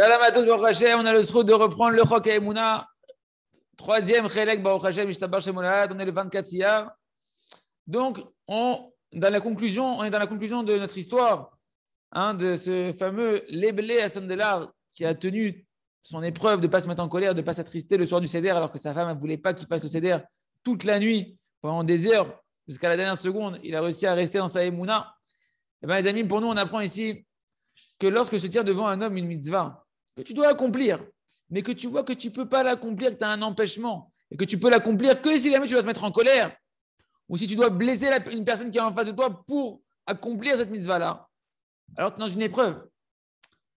on a le souhait de reprendre le Chok Emouna. Troisième Chelek Baruch Hashem, Ishtabar on est le 24 Donc, on, dans la conclusion, on est dans la conclusion de notre histoire, hein, de ce fameux Leblé Delar, qui a tenu son épreuve de ne pas se mettre en colère, de ne pas s'attrister le soir du CDR, alors que sa femme ne voulait pas qu'il fasse le CDR toute la nuit, pendant des heures, jusqu'à la dernière seconde. Il a réussi à rester dans sa Emouna. Et eh bien, les amis, pour nous, on apprend ici que lorsque se tient devant un homme une mitzvah, que tu dois accomplir, mais que tu vois que tu ne peux pas l'accomplir, que tu as un empêchement, et que tu peux l'accomplir que si jamais tu vas te mettre en colère, ou si tu dois blesser une personne qui est en face de toi pour accomplir cette mitzvah-là, alors tu es dans une épreuve.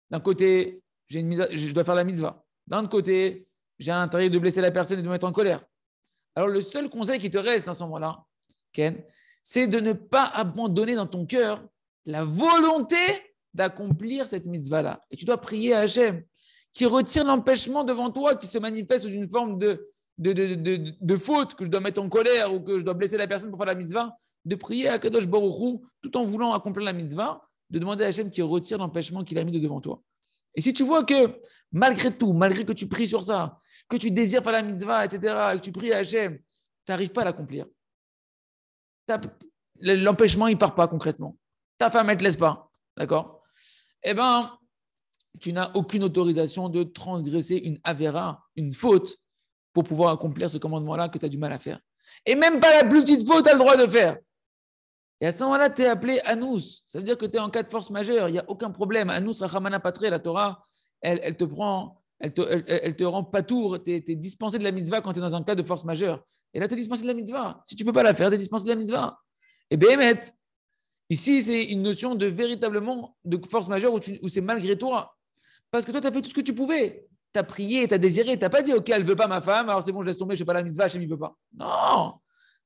D'un côté, j'ai une je dois faire la mitzvah. D'un autre côté, j'ai un intérêt de blesser la personne et de me mettre en colère. Alors le seul conseil qui te reste à ce moment-là, Ken, c'est de ne pas abandonner dans ton cœur la volonté d'accomplir cette mitzvah-là. Et tu dois prier à Hachem qui retire l'empêchement devant toi, qui se manifeste sous une forme de de, faute que je dois mettre en colère ou que je dois blesser la personne pour faire la mitzvah, de prier à Kadosh Baruchou tout en voulant accomplir la mitzvah, de demander à Hachem qui retire l'empêchement qu'il a mis de devant toi. Et si tu vois que malgré tout, malgré que tu pries sur ça, que tu désires faire la mitzvah, etc., que tu pries à Hachem, tu n'arrives pas à l'accomplir. L'empêchement, il part pas concrètement. Ta femme, elle ne te laisse pas. D'accord eh bien, tu n'as aucune autorisation de transgresser une avéra, une faute, pour pouvoir accomplir ce commandement-là que tu as du mal à faire. Et même pas la plus petite faute, tu as le droit de faire. Et à ce moment-là, tu es appelé Anous. Ça veut dire que tu es en cas de force majeure, il n'y a aucun problème. Anous, Rachamana Patre, la Torah, elle, te prend, elle te, rend patour. Tu es, dispensé de la mitzvah quand tu es dans un cas de force majeure. Et là, tu es dispensé de la mitzvah. Si tu ne peux pas la faire, tu es dispensé de la mitzvah. Et Béhémet, Ici, c'est une notion de véritablement de force majeure où, c'est malgré toi. Parce que toi, tu as fait tout ce que tu pouvais. Tu as prié, tu as désiré, tu n'as pas dit, OK, elle ne veut pas ma femme, alors c'est bon, je laisse tomber, je ne fais pas la mitzvah, Hachem, il ne veut pas. Non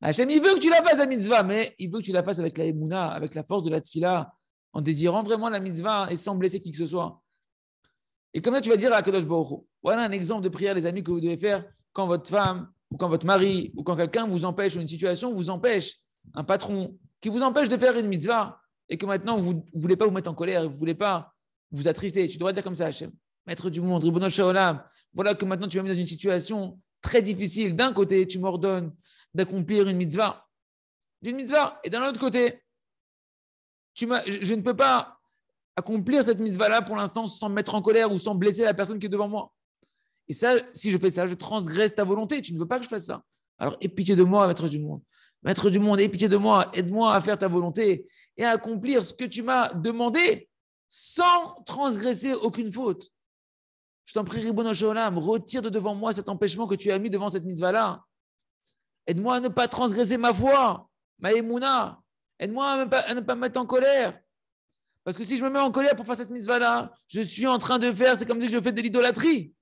Hachem, il veut que tu la fasses, la mitzvah, mais il veut que tu la fasses avec la emuna, avec la force de la tfila, en désirant vraiment la mitzvah et sans blesser qui que ce soit. Et comme ça, tu vas dire à Kadosh Baruch voilà un exemple de prière, les amis, que vous devez faire quand votre femme ou quand votre mari ou quand quelqu'un vous empêche ou une situation vous empêche un patron qui vous empêche de faire une mitzvah et que maintenant vous ne voulez pas vous mettre en colère, vous ne voulez pas vous attrister, tu devrais dire comme ça, maître du monde, Ribono olam, voilà que maintenant tu m'as mis dans une situation très difficile. D'un côté, tu m'ordonnes d'accomplir une mitzvah, d'une mitzvah, et d'un autre côté, tu je, je ne peux pas accomplir cette mitzvah-là pour l'instant sans me mettre en colère ou sans blesser la personne qui est devant moi. Et ça, si je fais ça, je transgresse ta volonté. Tu ne veux pas que je fasse ça. Alors, aie pitié de moi, maître du monde. Maître du monde, aie pitié de moi, aide-moi à faire ta volonté et à accomplir ce que tu m'as demandé sans transgresser aucune faute. Je t'en prie, Ribbon Sholam, retire de devant moi cet empêchement que tu as mis devant cette mitzvah Aide-moi à ne pas transgresser ma foi, ma émouna. Aide-moi à, ne pas me mettre en colère. Parce que si je me mets en colère pour faire cette mitzvah-là, je suis en train de faire, c'est comme si je fais de l'idolâtrie.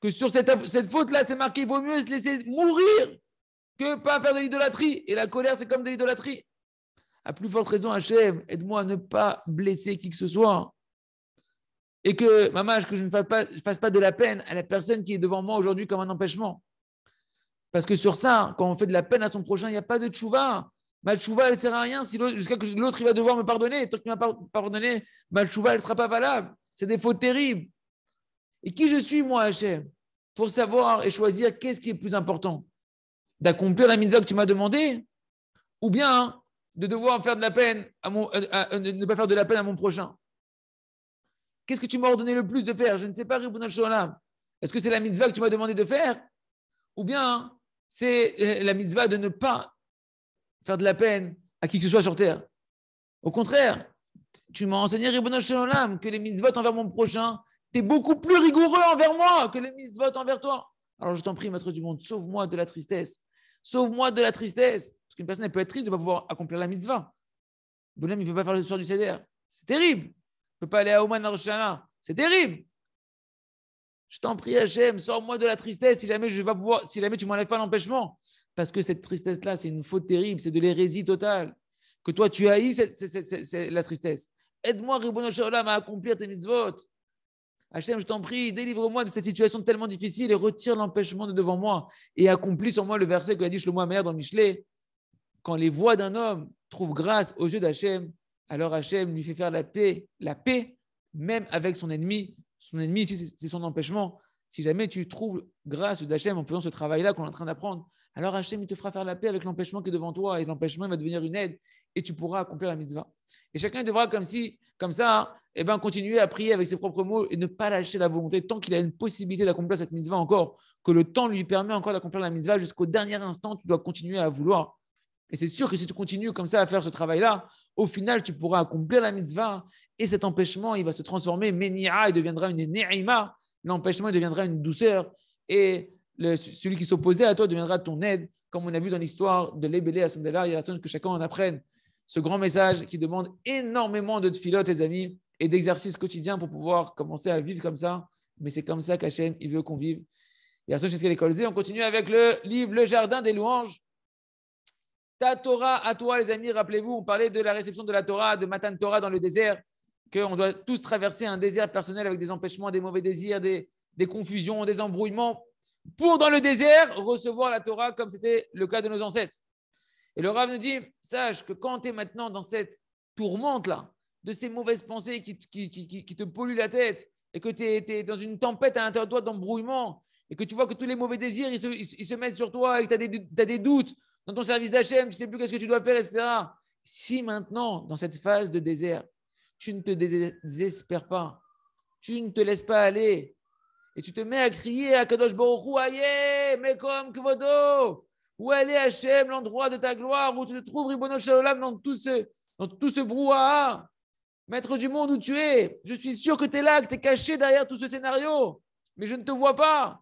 Que sur cette, cette faute-là, c'est marqué, il vaut mieux se laisser mourir que pas faire de l'idolâtrie. Et la colère, c'est comme de l'idolâtrie. À plus forte raison, Hachem, aide-moi à ne pas blesser qui que ce soit. Et que, maman, que je ne fasse pas, fasse pas de la peine à la personne qui est devant moi aujourd'hui comme un empêchement. Parce que sur ça, quand on fait de la peine à son prochain, il n'y a pas de tchouva. Ma tchouva, elle ne sert à rien si jusqu'à que l'autre il va devoir me pardonner. Tant qu'il m'a pardonné, ma tchouva, elle ne sera pas valable. C'est des fautes terribles. Et qui je suis, moi, Hachem, pour savoir et choisir qu'est-ce qui est plus important d'accomplir la mitzvah que tu m'as demandé, ou bien hein, de devoir faire de la peine à mon, euh, euh, ne pas faire de la peine à mon prochain. Qu'est-ce que tu m'as ordonné le plus de faire Je ne sais pas, Ribbon Sholam. Est-ce que c'est la mitzvah que tu m'as demandé de faire Ou bien hein, c'est euh, la mitzvah de ne pas faire de la peine à qui que ce soit sur terre Au contraire, tu m'as enseigné, Ribbon Sholam, que les mitzvot envers mon prochain, tu es beaucoup plus rigoureux envers moi que les mitzvot envers toi. Alors je t'en prie, maître du monde, sauve-moi de la tristesse. Sauve-moi de la tristesse. Parce qu'une personne, elle peut être triste de ne pas pouvoir accomplir la mitzvah. Bonhomme, il ne peut pas faire le soir du Seder. C'est terrible. Il ne peut pas aller à Oman, à C'est terrible. Je t'en prie, Hachem, sors-moi de la tristesse si jamais je vais pas pouvoir, si jamais tu ne m'enlèves pas l'empêchement. Parce que cette tristesse-là, c'est une faute terrible, c'est de l'hérésie totale. Que toi, tu haïs c'est la tristesse. Aide-moi, Ribbon à accomplir tes mitzvot. Hachem, je t'en prie, délivre-moi de cette situation tellement difficile et retire l'empêchement de devant moi et accomplis sur moi le verset que dit Shlomo dans Michelet. Quand les voix d'un homme trouvent grâce aux yeux d'Hachem, alors Hachem lui fait faire la paix, la paix, même avec son ennemi. Son ennemi, c'est son empêchement. Si jamais tu trouves grâce d'Hachem en faisant ce travail-là qu'on est en train d'apprendre, alors Hachem il te fera faire la paix avec l'empêchement qui est devant toi et l'empêchement va devenir une aide et tu pourras accomplir la mitzvah. Et chacun devra comme si, comme ça, et hein, eh ben, continuer à prier avec ses propres mots et ne pas lâcher la volonté tant qu'il a une possibilité d'accomplir cette mitzvah encore, que le temps lui permet encore d'accomplir la mitzvah jusqu'au dernier instant, tu dois continuer à vouloir. Et c'est sûr que si tu continues comme ça à faire ce travail-là, au final, tu pourras accomplir la mitzvah et cet empêchement, il va se transformer, menia, il deviendra une ne'ima, l'empêchement, il deviendra une douceur et celui qui s'opposait à toi deviendra ton aide, comme on a vu dans l'histoire de l'Ebélé, à Sandela. Il y a que chacun en apprenne ce grand message qui demande énormément de filotes, les amis, et d'exercices quotidiens pour pouvoir commencer à vivre comme ça. Mais c'est comme ça qu'Hachem, il veut qu'on vive. Et à ce on continue avec le livre Le Jardin des Louanges. Ta Torah à toi, les amis, rappelez-vous, on parlait de la réception de la Torah, de Matan Torah dans le désert, qu'on doit tous traverser un désert personnel avec des empêchements, des mauvais désirs, des, des confusions, des embrouillements pour dans le désert recevoir la Torah comme c'était le cas de nos ancêtres. Et le Rav nous dit, sache que quand tu es maintenant dans cette tourmente-là, de ces mauvaises pensées qui, te polluent la tête, et que tu es, dans une tempête à l'intérieur de toi d'embrouillement, et que tu vois que tous les mauvais désirs, ils se, mettent sur toi, et que tu as, as, des doutes dans ton service d'Hachem, tu ne sais plus qu'est-ce que tu dois faire, etc. Si maintenant, dans cette phase de désert, tu ne te désespères pas, tu ne te laisses pas aller, et tu te mets à crier à Kadosh Baruch Aïe, mais comme Kvodo, où est Hachem, l'endroit de ta gloire, où tu te trouves, Ribono Shalom, dans tout ce, dans tout ce brouhaha, maître du monde où tu es. Je suis sûr que tu es là, que tu es caché derrière tout ce scénario, mais je ne te vois pas.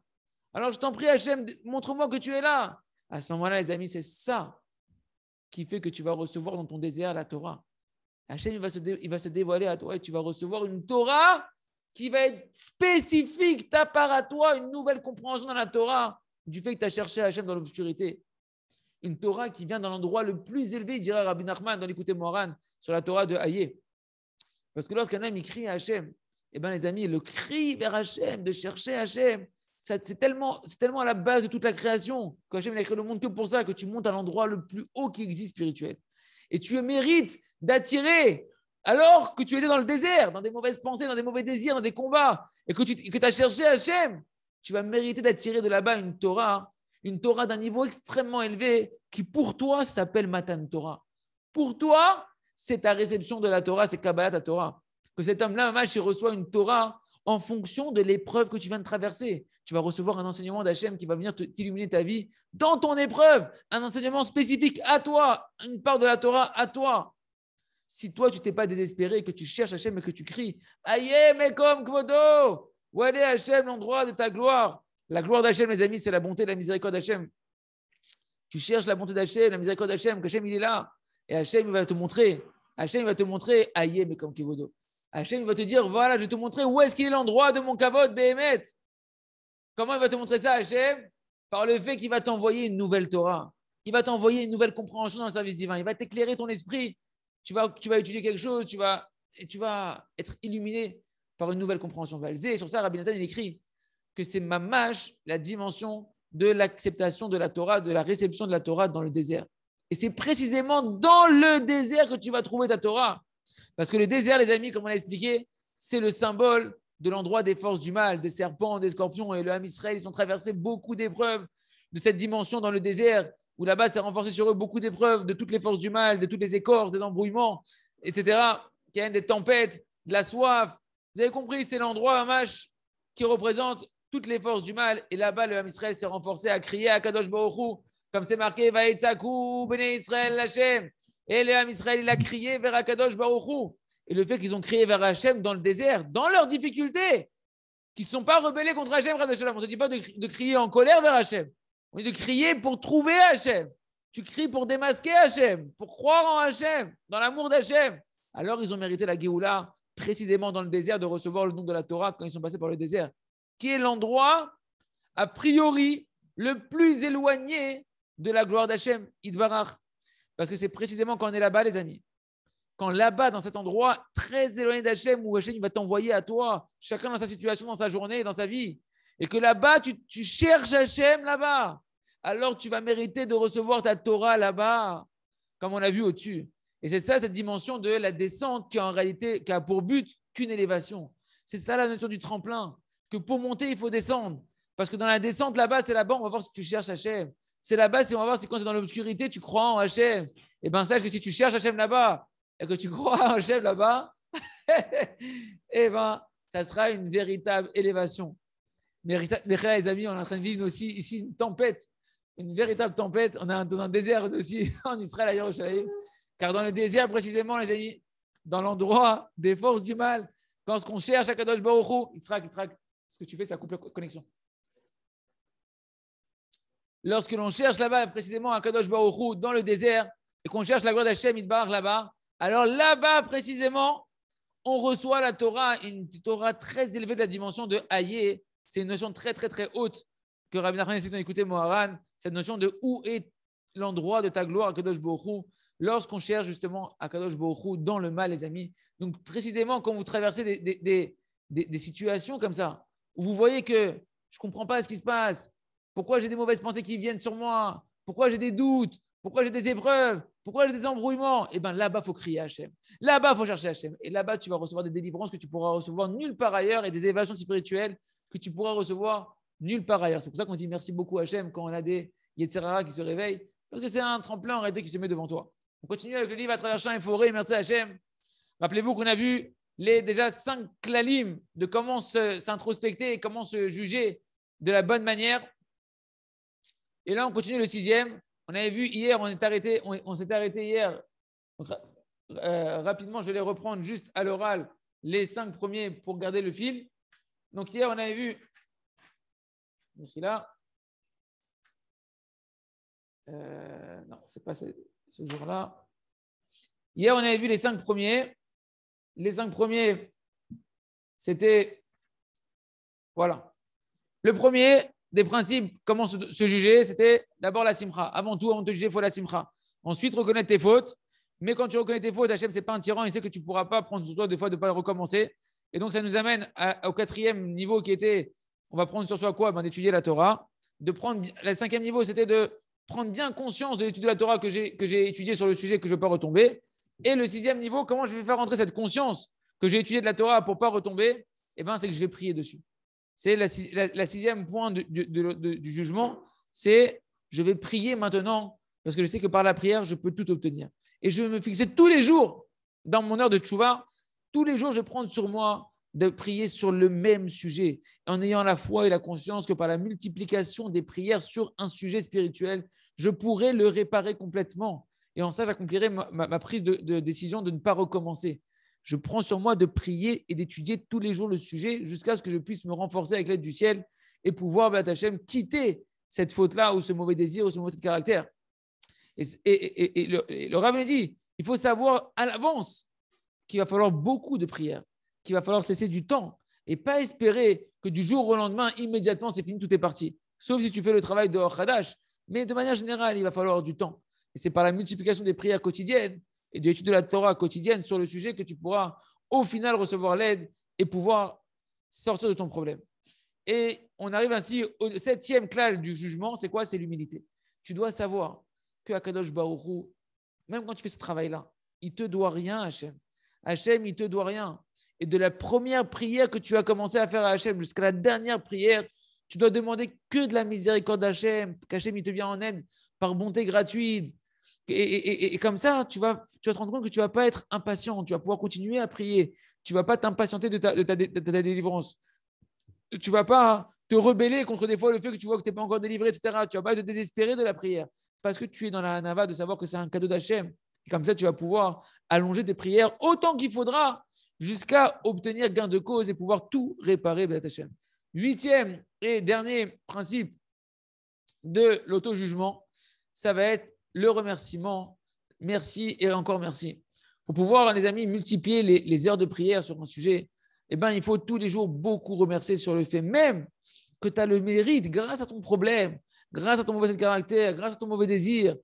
Alors je t'en prie, Hachem, montre-moi que tu es là. À ce moment-là, les amis, c'est ça qui fait que tu vas recevoir dans ton désert la Torah. Hachem, il va, se il va se dévoiler à toi et tu vas recevoir une Torah qui va être spécifique, ta part à toi, une nouvelle compréhension dans la Torah du fait que tu as cherché Hachem dans l'obscurité. Une Torah qui vient dans l'endroit le plus élevé, dirait Rabbi Nachman dans l'écouté Moran sur la Torah de Hayé. Parce que lorsqu'un homme crie à Hachem, eh ben, les amis, le cri vers Hachem, de chercher Hachem, c'est tellement, tellement à la base de toute la création que a créé le monde que pour ça, que tu montes à l'endroit le plus haut qui existe spirituel. Et tu mérites d'attirer alors que tu étais dans le désert, dans des mauvaises pensées, dans des mauvais désirs, dans des combats, et que tu as cherché Hachem, tu vas mériter d'attirer de là-bas une Torah, une Torah d'un niveau extrêmement élevé, qui pour toi s'appelle Matan Torah. Pour toi, c'est ta réception de la Torah, c'est Kabbalah ta Torah. Que cet homme-là, il reçoit une Torah en fonction de l'épreuve que tu viens de traverser. Tu vas recevoir un enseignement d'Hachem qui va venir t'illuminer ta vie dans ton épreuve, un enseignement spécifique à toi, une part de la Torah à toi si toi, tu t'es pas désespéré, que tu cherches Hachem et que tu cries Aïe, Mekom comme Kvodo Où est Hachem, l'endroit de ta gloire La gloire d'Hachem, mes amis, c'est la bonté, la miséricorde d'Hachem. Tu cherches la bonté d'Hachem, la miséricorde d'Hachem, Hachem, il est là. Et Hachem, il va te montrer. Hachem, il va te montrer Aïe, Mekom comme Kvodo. Hachem, va te dire Voilà, je vais te montrer où est-ce qu'il est l'endroit de mon Kavod, bemet. Comment il va te montrer ça, Hachem Par le fait qu'il va t'envoyer une nouvelle Torah. Il va t'envoyer une nouvelle compréhension dans le service divin. Il va t'éclairer ton esprit tu vas, étudier quelque chose, tu vas, et tu vas être illuminé par une nouvelle compréhension. Et sur ça, Rabbi Nathan, écrit que c'est mamash la dimension de l'acceptation de la Torah, de la réception de la Torah dans le désert. Et c'est précisément dans le désert que tu vas trouver ta Torah. Parce que le désert, les amis, comme on l'a expliqué, c'est le symbole de l'endroit des forces du mal, des serpents, des scorpions. Et le Ham Israël, ils ont traversé beaucoup d'épreuves de cette dimension dans le désert où là-bas s'est renforcé sur eux beaucoup d'épreuves de toutes les forces du mal, de toutes les écorces, des embrouillements, etc. Il y a des tempêtes, de la soif. Vous avez compris, c'est l'endroit, Hamash, qui représente toutes les forces du mal. Et là-bas, le Israël s'est renforcé à crier à Kadosh Baruch comme c'est marqué, Vaïtsakou, Bene Israël, Hachem. Et le Israël, il a crié vers Akadosh Baruch Et le fait qu'ils ont crié vers Hachem dans le désert, dans leurs difficultés, qu'ils ne sont pas rebellés contre Hachem, on ne se dit pas de, crier en colère vers Hachem. On est de crier pour trouver Hachem. Tu cries pour démasquer Hachem, pour croire en Hachem, dans l'amour d'Hachem. Alors ils ont mérité la Géoula, précisément dans le désert, de recevoir le nom de la Torah quand ils sont passés par le désert, qui est l'endroit, a priori, le plus éloigné de la gloire d'Hachem, Idbarach. Parce que c'est précisément quand on est là-bas, les amis. Quand là-bas, dans cet endroit très éloigné d'Hachem, où Hachem va t'envoyer à toi, chacun dans sa situation, dans sa journée, dans sa vie, et que là-bas, tu, cherches Hachem là-bas, alors tu vas mériter de recevoir ta Torah là-bas, comme on l'a vu au-dessus. Et c'est ça, cette dimension de la descente qui, en réalité, qui a pour but qu'une élévation. C'est ça la notion du tremplin, que pour monter, il faut descendre. Parce que dans la descente, là-bas, c'est là-bas, on va voir si tu cherches Hachem. C'est là-bas, si on va voir si quand tu es dans l'obscurité, tu crois en Hachem. Et bien, sache que si tu cherches Hachem là-bas et que tu crois en Hachem là-bas, eh bien, ça sera une véritable élévation. Mais les amis, on est en train de vivre aussi ici une tempête, une véritable tempête. On est dans un désert aussi en Israël, Car dans le désert, précisément, les amis, dans l'endroit des forces du mal, quand qu'on cherche à Kadosh Baruch Hu, Israël, ce que tu fais, ça coupe la connexion. Lorsque l'on cherche là-bas, précisément à Kadosh Baruch dans le désert, et qu'on cherche la gloire d'Hachem, Bar là-bas, alors là-bas, précisément, on reçoit la Torah, une Torah très élevée de la dimension de Hayé, c'est une notion très, très, très haute que Rabbi Nachman a écouté Moharan, cette notion de où est l'endroit de ta gloire à Kadosh Bohru, lorsqu'on cherche justement à Kadosh Borou dans le mal, les amis. Donc, précisément, quand vous traversez des, situations comme ça, où vous voyez que je ne comprends pas ce qui se passe, pourquoi j'ai des mauvaises pensées qui viennent sur moi, pourquoi j'ai des doutes, pourquoi j'ai des épreuves, pourquoi j'ai des embrouillements et eh bien, là-bas, il faut crier Hachem. Là-bas, il faut chercher Hachem. Et là-bas, tu vas recevoir des délivrances que tu pourras recevoir nulle part ailleurs et des évasions spirituelles que tu pourras recevoir nulle part ailleurs. C'est pour ça qu'on dit merci beaucoup Hachem quand on a des etc qui se réveillent, parce que c'est un tremplin arrêté qui se met devant toi. On continue avec le livre à travers champs et forêts, merci Hachem. Rappelez-vous qu'on a vu les déjà cinq clalim de comment s'introspecter et comment se juger de la bonne manière. Et là, on continue le sixième. On avait vu hier, on s'est arrêté, on, s'est arrêté hier. Euh, rapidement, je vais les reprendre juste à l'oral, les cinq premiers pour garder le fil. Donc hier, on avait vu Non, Euh, non, c'est pas ce, jour-là. Hier, on avait vu les cinq premiers. Les cinq premiers, c'était. Voilà. Le premier des principes, comment se, juger, c'était d'abord la simcha. Avant tout, avant de te juger, il faut la simcha. Ensuite, reconnaître tes fautes. Mais quand tu reconnais tes fautes, Hachem, ce n'est pas un tyran. Il sait que tu ne pourras pas prendre sur toi des fois de ne pas recommencer. Et donc, ça nous amène au quatrième niveau qui était, on va prendre sur soi quoi ben, D'étudier la Torah. De prendre, le cinquième niveau, c'était de prendre bien conscience de l'étude de la Torah que j'ai étudiée sur le sujet, que je ne veux pas retomber. Et le sixième niveau, comment je vais faire rentrer cette conscience que j'ai étudiée de la Torah pour ne pas retomber Eh bien, c'est que je vais prier dessus. C'est la, sixième point du, jugement, c'est je vais prier maintenant parce que je sais que par la prière, je peux tout obtenir. Et je vais me fixer tous les jours dans mon heure de tchouva tous les jours, je prends sur moi de prier sur le même sujet, en ayant la foi et la conscience que par la multiplication des prières sur un sujet spirituel, je pourrai le réparer complètement. Et en ça, j'accomplirai ma, prise de, décision de ne pas recommencer. Je prends sur moi de prier et d'étudier tous les jours le sujet jusqu'à ce que je puisse me renforcer avec l'aide du ciel et pouvoir, Bat quitter cette faute-là ou ce mauvais désir ou ce mauvais caractère. Et, le, le dit, il faut savoir à l'avance qu'il va falloir beaucoup de prières, qu'il va falloir se laisser du temps et pas espérer que du jour au lendemain, immédiatement, c'est fini, tout est parti. Sauf si tu fais le travail de Hadash. Mais de manière générale, il va falloir du temps. Et c'est par la multiplication des prières quotidiennes et de l'étude de la Torah quotidienne sur le sujet que tu pourras au final recevoir l'aide et pouvoir sortir de ton problème. Et on arrive ainsi au septième clal du jugement, c'est quoi C'est l'humilité. Tu dois savoir que Akadosh Barou, même quand tu fais ce travail-là, il te doit rien, Hachem. Hachem, il ne te doit rien. Et de la première prière que tu as commencé à faire à Hachem jusqu'à la dernière prière, tu dois demander que de la miséricorde d'Hachem, qu'Hachem, il te vient en aide par bonté gratuite. Et, comme ça, tu vas, tu te rendre compte que tu ne vas pas être impatient, tu vas pouvoir continuer à prier, tu ne vas pas t'impatienter de ta, de, ta, délivrance, tu ne vas pas te rebeller contre des fois le fait que tu vois que tu n'es pas encore délivré, etc. Tu ne vas pas te désespérer de la prière parce que tu es dans la nava de savoir que c'est un cadeau d'Hachem comme ça, tu vas pouvoir allonger tes prières autant qu'il faudra jusqu'à obtenir gain de cause et pouvoir tout réparer. Huitième et dernier principe de l'auto-jugement, ça va être le remerciement. Merci et encore merci. Pour pouvoir, les amis, multiplier les, heures de prière sur un sujet, eh ben, il faut tous les jours beaucoup remercier sur le fait même que tu as le mérite grâce à ton problème, grâce à ton mauvais caractère, grâce à ton mauvais désir,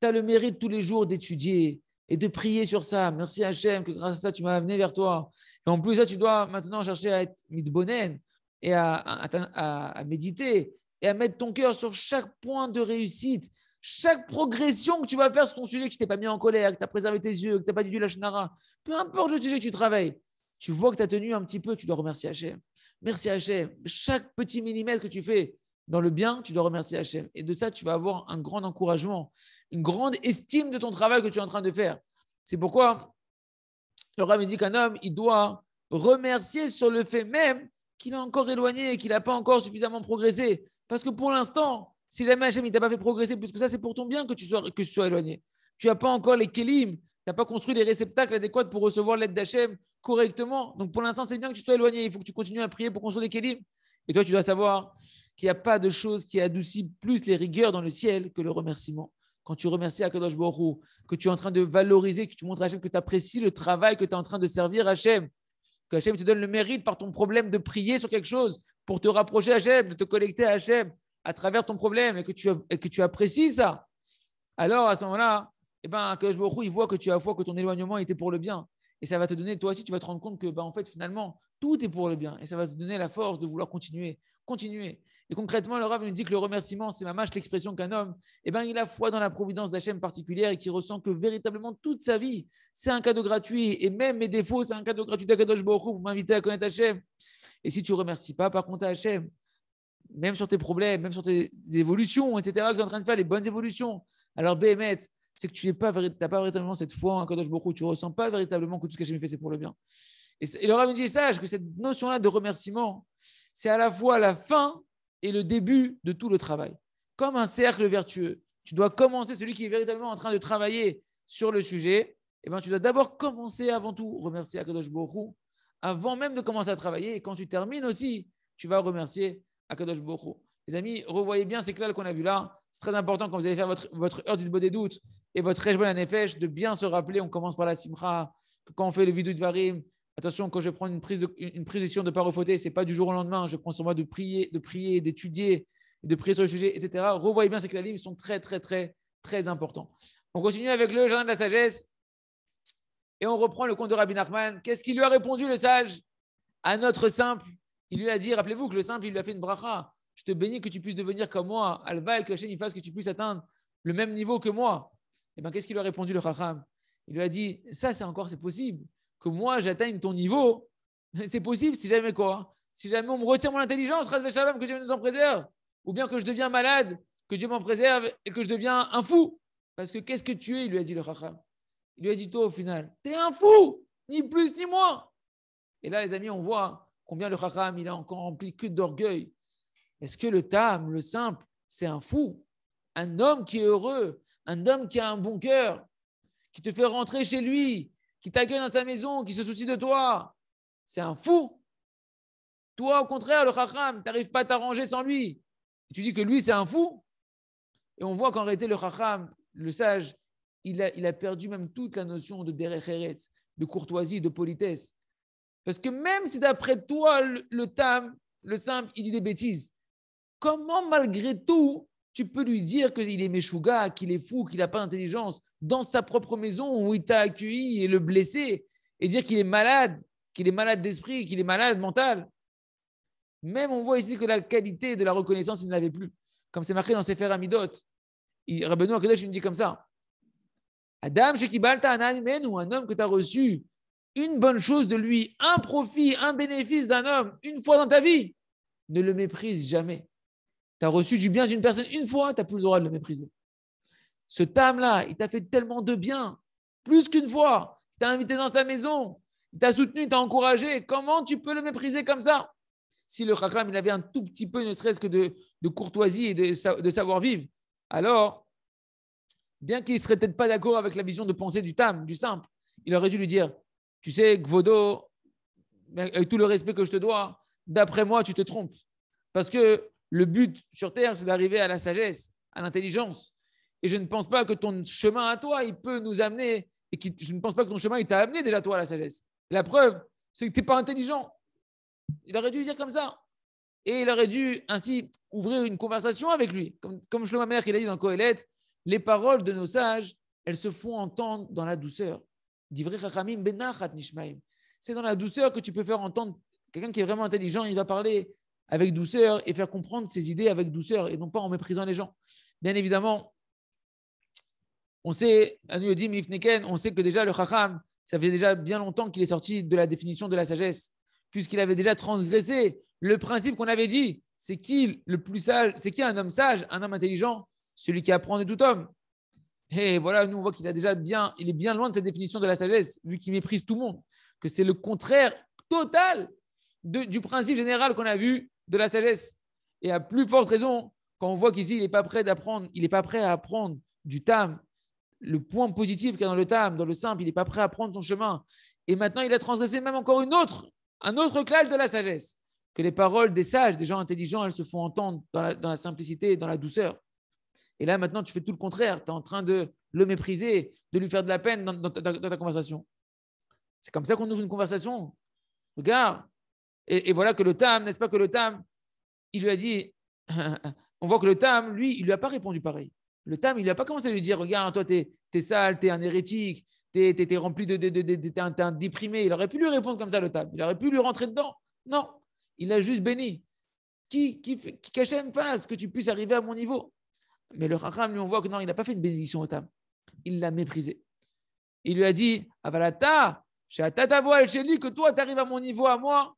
tu as le mérite tous les jours d'étudier et de prier sur ça. Merci Hachem que grâce à ça, tu m'as amené vers toi. Et en plus, tu dois maintenant chercher à être mitbonen et à, méditer et à mettre ton cœur sur chaque point de réussite, chaque progression que tu vas faire sur ton sujet, que tu t'es pas mis en colère, que tu as préservé tes yeux, que tu n'as pas dit du lachnara. Peu importe le sujet que tu travailles, tu vois que tu as tenu un petit peu, tu dois remercier Hachem. Merci Hachem. Chaque petit millimètre que tu fais, dans le bien, tu dois remercier Hachem. Et de ça, tu vas avoir un grand encouragement, une grande estime de ton travail que tu es en train de faire. C'est pourquoi le Rav dit qu'un homme, il doit remercier sur le fait même qu'il est encore éloigné et qu'il n'a pas encore suffisamment progressé. Parce que pour l'instant, si jamais Hachem ne t'a pas fait progresser puisque ça, c'est pour ton bien que tu sois, que tu sois éloigné. Tu n'as pas encore les kelim, tu n'as pas construit les réceptacles adéquats pour recevoir l'aide d'Hachem correctement. Donc pour l'instant, c'est bien que tu sois éloigné. Il faut que tu continues à prier pour construire les kelim. Et toi, tu dois savoir qu'il n'y a pas de chose qui adoucit plus les rigueurs dans le ciel que le remerciement. Quand tu remercies Akadosh Borou, que tu es en train de valoriser, que tu montres à Hachem que tu apprécies le travail que tu es en train de servir à Hachem, que Hachem te donne le mérite par ton problème de prier sur quelque chose pour te rapprocher à Hachem, de te connecter à Hachem à travers ton problème et que tu, apprécies ça. Alors à ce moment-là, eh ben, Akadosh Borou, il voit que tu as foi que ton éloignement était pour le bien. Et ça va te donner, toi aussi, tu vas te rendre compte que, ben, en fait, finalement, tout est pour le bien. Et ça va te donner la force de vouloir continuer, continuer. Et concrètement, le Rav nous dit que le remerciement, c'est ma mâche l'expression qu'un homme, eh ben, il a foi dans la providence d'Hachem particulière et qui ressent que véritablement toute sa vie, c'est un cadeau gratuit. Et même mes défauts, c'est un cadeau gratuit d'Akadosh Baruch pour m'inviter à connaître Hachem. Et si tu ne remercies pas, par contre, à Hachem, même sur tes problèmes, même sur tes évolutions, etc., que tu es en train de faire les bonnes évolutions, alors Bémet, c'est que tu n'as pas, véritablement cette foi en Kadosh Baruch tu ne ressens pas véritablement que tout ce que qu'Hachem fait, c'est pour le bien. Et, le rabbin nous dit sage que cette notion-là de remerciement, c'est à la fois la fin et le début de tout le travail. Comme un cercle vertueux, tu dois commencer, celui qui est véritablement en train de travailler sur le sujet, eh bien, tu dois d'abord commencer avant tout, remercier Akadosh Borou, avant même de commencer à travailler. Et quand tu termines aussi, tu vas remercier Akadosh Borou. Les amis, revoyez bien ces clés qu'on a vus là. C'est très important quand vous allez faire votre, votre heure du des doutes et votre Rejbon Nefesh de bien se rappeler, on commence par la simra quand on fait le vidéo de Varim, Attention, quand je prends une prise de, une prise de pas ce n'est pas du jour au lendemain. Je prends sur moi de prier, de prier, d'étudier, de prier sur le sujet, etc. Revoyez bien ces les ils sont très, très, très, très importants. On continue avec le jardin de la sagesse et on reprend le conte de Rabbi Nachman. Qu'est-ce qu'il lui a répondu, le sage À notre simple, il lui a dit rappelez-vous que le simple, il lui a fait une bracha. Je te bénis que tu puisses devenir comme moi. Alva et que la il fasse que tu puisses atteindre le même niveau que moi. Et eh bien, qu'est-ce qu'il lui a répondu, le racham Il lui a dit ça, c'est encore, c'est possible que moi j'atteigne ton niveau, c'est possible si jamais quoi hein. Si jamais on me retire mon intelligence, que Dieu nous en préserve, ou bien que je deviens malade, que Dieu m'en préserve et que je deviens un fou. Parce que qu'est-ce que tu es Il lui a dit le Chacham. Il lui a dit toi au final, t'es un fou, ni plus ni moins. Et là, les amis, on voit combien le Chacham, il a encore rempli que d'orgueil. Est-ce que le Tam, le simple, c'est un fou Un homme qui est heureux, un homme qui a un bon cœur, qui te fait rentrer chez lui qui t'accueille dans sa maison, qui se soucie de toi. C'est un fou. Toi, au contraire, le Chacham, tu n'arrives pas à t'arranger sans lui. Et tu dis que lui, c'est un fou. Et on voit qu'en réalité, le Chacham, le sage, il a, perdu même toute la notion de derecherez, de courtoisie, de politesse. Parce que même si d'après toi, le, le tam, le simple, il dit des bêtises, comment malgré tout tu peux lui dire qu'il est méchouga, qu'il est fou, qu'il n'a pas d'intelligence dans sa propre maison où il t'a accueilli et le blessé et dire qu'il est malade, qu'il est malade d'esprit, qu'il est malade mental. Même on voit ici que la qualité de la reconnaissance, il ne l'avait plus. Comme c'est marqué dans ses Amidot. Rabbeinu Akadosh nous dit comme ça. Adam Shekibalta amen ou un homme que tu as reçu une bonne chose de lui, un profit, un bénéfice d'un homme, une fois dans ta vie, ne le méprise jamais. Tu as reçu du bien d'une personne une fois, tu n'as plus le droit de le mépriser. Ce Tam-là, il t'a fait tellement de bien, plus qu'une fois. Il t'a invité dans sa maison, il t'a soutenu, il t'a encouragé. Comment tu peux le mépriser comme ça Si le khakram, il avait un tout petit peu, ne serait-ce que de, courtoisie et de, de savoir-vivre, alors, bien qu'il ne serait peut-être pas d'accord avec la vision de pensée du Tam, du simple, il aurait dû lui dire Tu sais, Gvodo, ben, avec tout le respect que je te dois, d'après moi, tu te trompes. Parce que le but sur Terre, c'est d'arriver à la sagesse, à l'intelligence. Et je ne pense pas que ton chemin à toi, il peut nous amener, et je ne pense pas que ton chemin, il t'a amené déjà toi à la sagesse. La preuve, c'est que tu n'es pas intelligent. Il aurait dû dire comme ça. Et il aurait dû ainsi ouvrir une conversation avec lui. Comme, comme Shlomo Mère, il a dit dans Kohelet, les paroles de nos sages, elles se font entendre dans la douceur. C'est dans la douceur que tu peux faire entendre quelqu'un qui est vraiment intelligent, il va parler avec douceur et faire comprendre ses idées avec douceur et non pas en méprisant les gens. Bien évidemment, on sait, on sait que déjà le Chacham, ça fait déjà bien longtemps qu'il est sorti de la définition de la sagesse, puisqu'il avait déjà transgressé le principe qu'on avait dit. C'est qui le plus sage C'est qui un homme sage, un homme intelligent Celui qui apprend de tout homme. Et voilà, nous on voit qu'il a déjà bien, il est bien loin de cette définition de la sagesse, vu qu'il méprise tout le monde, que c'est le contraire total du principe général qu'on a vu de la sagesse. Et à plus forte raison, quand on voit qu'ici, il n'est pas prêt d'apprendre, il n'est pas prêt à apprendre du tam, le point positif qu'il y a dans le tam, dans le simple, il n'est pas prêt à prendre son chemin. Et maintenant, il a transgressé même encore une autre, un autre clash de la sagesse. Que les paroles des sages, des gens intelligents, elles se font entendre dans la, simplicité, dans la douceur. Et là, maintenant, tu fais tout le contraire. Tu es en train de le mépriser, de lui faire de la peine dans, ta, conversation. C'est comme ça qu'on ouvre une conversation. Regarde, et, voilà que le Tam, n'est-ce pas que le Tam, il lui a dit, on voit que le Tam, lui, il lui a pas répondu pareil. Le Tam, il n'a a pas commencé à lui dire, regarde, toi, tu es sale, tu es un hérétique, tu es, rempli de, de, de, un, déprimé. Il aurait pu lui répondre comme ça, le Tam. Il aurait pu lui rentrer dedans. Non, il a juste béni. Qui, qui, qui Kachem fasse que tu puisses arriver à mon niveau. Mais le Racham, lui, on voit que non, il n'a pas fait une bénédiction au Tam. Il l'a méprisé. Il lui a dit, Avalata, j'ai à ta voix, que toi, tu arrives à mon niveau, à moi.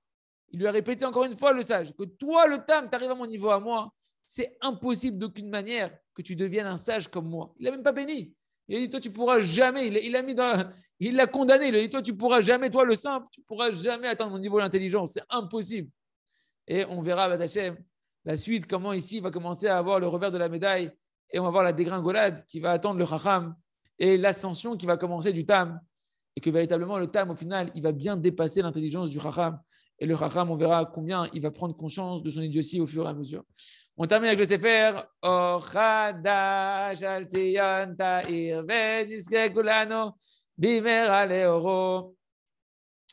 Il lui a répété encore une fois le sage que toi, le Tam, tu arrives à mon niveau à moi. C'est impossible d'aucune manière que tu deviennes un sage comme moi. Il n'a même pas béni. Il a dit Toi, tu pourras jamais. Il l'a mis Il l'a condamné. Il a dit Toi, tu pourras jamais, toi, le simple, tu pourras jamais atteindre mon niveau d'intelligence. C'est impossible. Et on verra, bah, Hashem la suite, comment ici il va commencer à avoir le revers de la médaille. Et on va voir la dégringolade qui va attendre le Chacham et l'ascension qui va commencer du Tam. Et que véritablement, le Tam, au final, il va bien dépasser l'intelligence du Chacham. Et le raham, on verra combien il va prendre conscience de son idiotie au fur et à mesure. On termine avec le Sefer. Le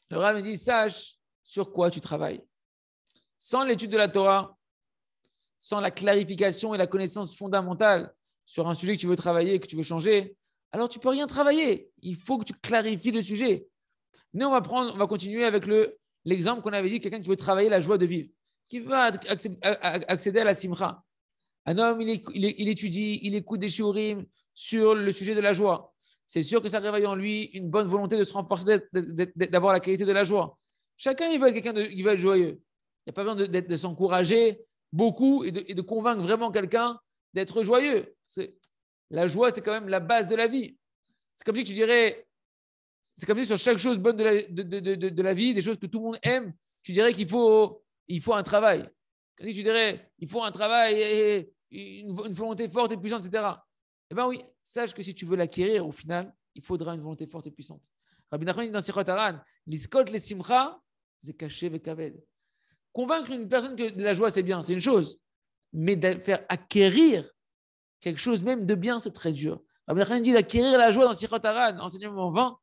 Le dit Sache sur quoi tu travailles. Sans l'étude de la Torah, sans la clarification et la connaissance fondamentale sur un sujet que tu veux travailler que tu veux changer, alors tu peux rien travailler. Il faut que tu clarifies le sujet. Mais on va prendre, on va continuer avec le L'exemple qu'on avait dit, quelqu'un qui veut travailler la joie de vivre, qui veut accéder à la simcha. Un homme, il, étudie, il écoute des shiurim sur le sujet de la joie. C'est sûr que ça réveille en lui une bonne volonté de se renforcer, d'avoir la qualité de la joie. Chacun, il veut quelqu'un, qui veut être joyeux. Il n'y a pas besoin de, s'encourager beaucoup et de, et de, convaincre vraiment quelqu'un d'être joyeux. La joie, c'est quand même la base de la vie. C'est comme si tu dirais, c'est comme si sur chaque chose bonne de la, vie, des choses que tout le monde aime, tu dirais qu'il faut, il faut un travail. tu dirais, il faut un travail et, une, volonté forte et puissante, etc. Eh bien oui, sache que si tu veux l'acquérir, au final, il faudra une volonté forte et puissante. Rabbi Nachman dit dans Sikhot Aran, l'iskot les simcha, c'est caché Convaincre une personne que la joie, c'est bien, c'est une chose. Mais de faire acquérir quelque chose même de bien, c'est très dur. Rabbi Nachman dit d'acquérir la joie dans Sikhot enseignement 20,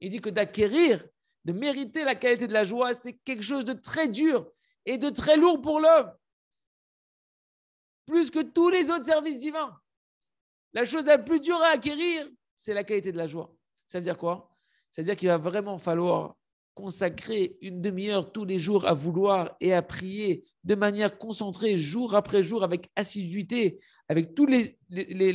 il dit que d'acquérir, de mériter la qualité de la joie, c'est quelque chose de très dur et de très lourd pour l'homme. Plus que tous les autres services divins. La chose la plus dure à acquérir, c'est la qualité de la joie. Ça veut dire quoi Ça veut dire qu'il va vraiment falloir consacrer une demi-heure tous les jours à vouloir et à prier de manière concentrée, jour après jour, avec assiduité, avec tous les,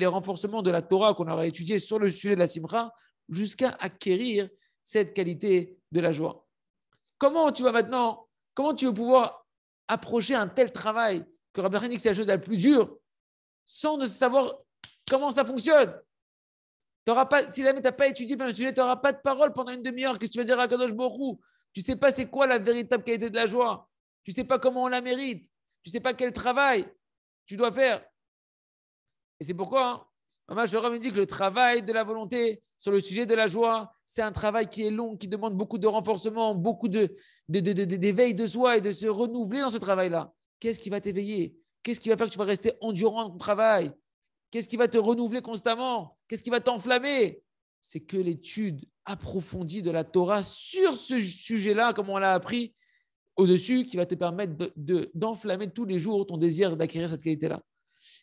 renforcements de la Torah qu'on aura étudié sur le sujet de la Simra, jusqu'à acquérir cette qualité de la joie. Comment tu vas maintenant, comment tu veux pouvoir approcher un tel travail que Rabbi c'est la chose la plus dure sans ne savoir comment ça fonctionne auras pas, Si jamais tu n'as pas étudié le sujet, tu n'auras pas de parole pendant une demi-heure. Qu'est-ce que tu vas dire à Kadosh Borou Tu ne sais pas c'est quoi la véritable qualité de la joie. Tu ne sais pas comment on la mérite. Tu ne sais pas quel travail tu dois faire. Et c'est pourquoi hein, je leur dit que le travail de la volonté sur le sujet de la joie, c'est un travail qui est long, qui demande beaucoup de renforcement, beaucoup d'éveil de, de, soi et de se renouveler dans ce travail-là. Qu'est-ce qui va t'éveiller Qu'est-ce qui va faire que tu vas rester endurant dans ton travail Qu'est-ce qui va te renouveler constamment Qu'est-ce qui va t'enflammer C'est que l'étude approfondie de la Torah sur ce sujet-là, comme on l'a appris au-dessus, qui va te permettre d'enflammer tous les jours ton désir d'acquérir cette qualité-là.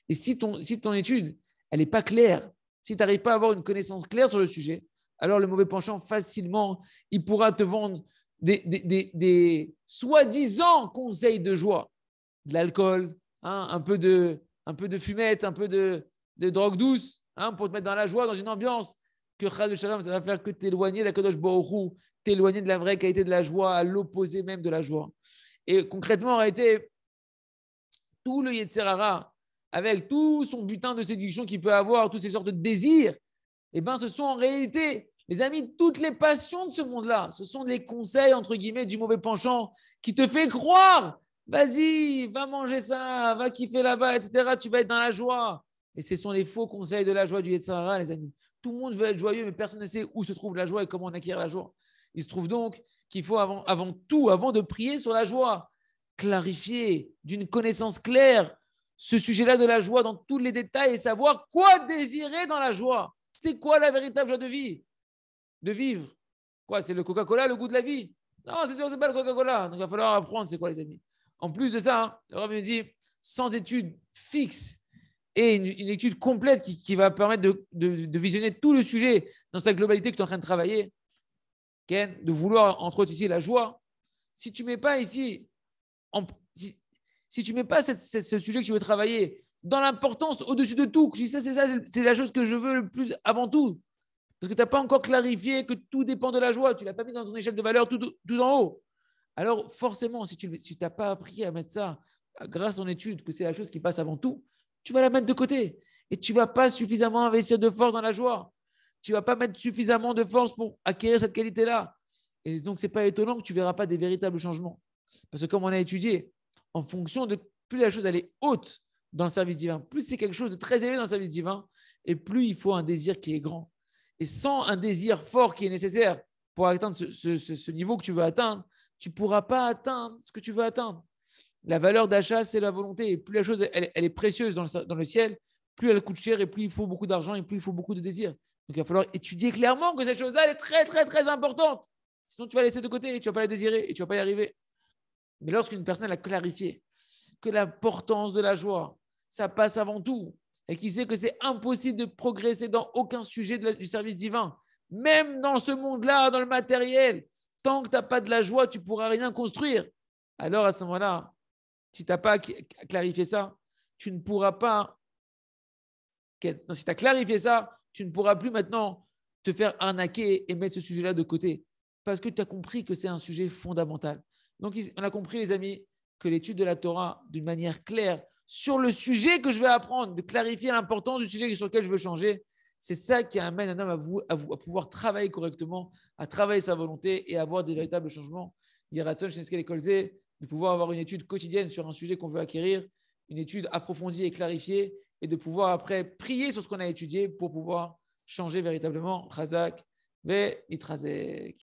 Et si ton, si ton étude, elle n'est pas claire. Si tu n'arrives pas à avoir une connaissance claire sur le sujet, alors le mauvais penchant, facilement, il pourra te vendre des, soi-disant conseils de joie. De l'alcool, hein, un, peu de, fumette, un peu de, drogue douce, hein, pour te mettre dans la joie, dans une ambiance que de Shalom, ça va faire que t'éloigner de la kodosh borou, t'éloigner de la vraie qualité de la joie, à l'opposé même de la joie. Et concrètement, a été tout le Yetzirara, avec tout son butin de séduction qu'il peut avoir, toutes ces sortes de désirs, eh ben, ce sont en réalité, les amis, toutes les passions de ce monde-là. Ce sont les conseils, entre guillemets, du mauvais penchant qui te fait croire, vas-y, va manger ça, va kiffer là-bas, etc. Tu vas être dans la joie. Et ce sont les faux conseils de la joie du Yetzirah, les amis. Tout le monde veut être joyeux, mais personne ne sait où se trouve la joie et comment on acquiert la joie. Il se trouve donc qu'il faut avant, avant tout, avant de prier sur la joie, clarifier d'une connaissance claire ce sujet-là de la joie dans tous les détails et savoir quoi désirer dans la joie. C'est quoi la véritable joie de vie De vivre. Quoi C'est le Coca-Cola, le goût de la vie Non, c'est sûr, pas le Coca-Cola. Donc il va falloir apprendre c'est quoi, les amis. En plus de ça, hein, dit sans étude fixe et une, étude complète qui, va permettre de, visionner tout le sujet dans sa globalité que tu es en train de travailler, Ken, de vouloir entre autres ici la joie. Si tu mets pas ici en, si tu ne mets pas ce sujet que tu veux travailler dans l'importance au-dessus de tout, que ça, c'est ça, c'est la chose que je veux le plus avant tout, parce que tu n'as pas encore clarifié que tout dépend de la joie, tu ne l'as pas mis dans ton échelle de valeur tout, en haut. Alors forcément, si tu n'as pas appris à mettre ça grâce à ton étude, que c'est la chose qui passe avant tout, tu vas la mettre de côté et tu ne vas pas suffisamment investir de force dans la joie. Tu ne vas pas mettre suffisamment de force pour acquérir cette qualité-là. Et donc, ce n'est pas étonnant que tu ne verras pas des véritables changements. Parce que comme on a étudié, en fonction de plus la chose elle est haute dans le service divin, plus c'est quelque chose de très élevé dans le service divin, et plus il faut un désir qui est grand. Et sans un désir fort qui est nécessaire pour atteindre ce, niveau que tu veux atteindre, tu ne pourras pas atteindre ce que tu veux atteindre. La valeur d'achat, c'est la volonté. Et plus la chose elle, est précieuse dans le, ciel, plus elle coûte cher et plus il faut beaucoup d'argent et plus il faut beaucoup de désir. Donc il va falloir étudier clairement que cette chose-là, est très, très, très importante. Sinon, tu vas laisser de côté et tu ne vas pas la désirer et tu ne vas pas y arriver. Mais lorsqu'une personne a clarifié que l'importance de la joie, ça passe avant tout, et qu'il sait que c'est impossible de progresser dans aucun sujet du service divin, même dans ce monde-là, dans le matériel, tant que tu n'as pas de la joie, tu ne pourras rien construire. Alors à ce moment-là, si tu n'as pas clarifié ça, tu ne pourras pas. si tu as clarifié ça, tu ne pourras plus maintenant te faire arnaquer et mettre ce sujet-là de côté. Parce que tu as compris que c'est un sujet fondamental. Donc, on a compris, les amis, que l'étude de la Torah, d'une manière claire, sur le sujet que je vais apprendre, de clarifier l'importance du sujet sur lequel je veux changer, c'est ça qui amène un homme à, vous, à, pouvoir travailler correctement, à travailler sa volonté et à avoir des véritables changements. Il qu'elle et Kolze, de pouvoir avoir une étude quotidienne sur un sujet qu'on veut acquérir, une étude approfondie et clarifiée, et de pouvoir après prier sur ce qu'on a étudié pour pouvoir changer véritablement. Chazak, ve itrazek.